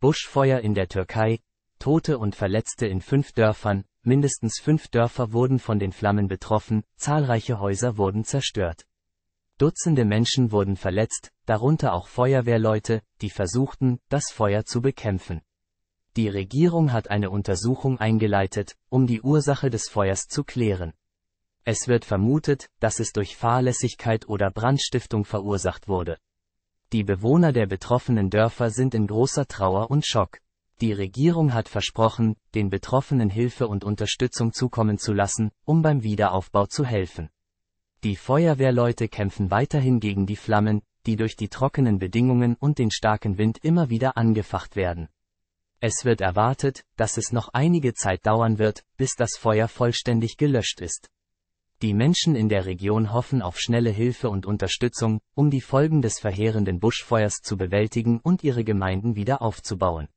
Buschfeuer in der Türkei, Tote und Verletzte in fünf Dörfern, mindestens fünf Dörfer wurden von den Flammen betroffen, zahlreiche Häuser wurden zerstört. Dutzende Menschen wurden verletzt, darunter auch Feuerwehrleute, die versuchten, das Feuer zu bekämpfen. Die Regierung hat eine Untersuchung eingeleitet, um die Ursache des Feuers zu klären. Es wird vermutet, dass es durch Fahrlässigkeit oder Brandstiftung verursacht wurde. Die Bewohner der betroffenen Dörfer sind in großer Trauer und Schock. Die Regierung hat versprochen, den Betroffenen Hilfe und Unterstützung zukommen zu lassen, um beim Wiederaufbau zu helfen. Die Feuerwehrleute kämpfen weiterhin gegen die Flammen, die durch die trockenen Bedingungen und den starken Wind immer wieder angefacht werden. Es wird erwartet, dass es noch einige Zeit dauern wird, bis das Feuer vollständig gelöscht ist. Die Menschen in der Region hoffen auf schnelle Hilfe und Unterstützung, um die Folgen des verheerenden Buschfeuers zu bewältigen und ihre Gemeinden wieder aufzubauen.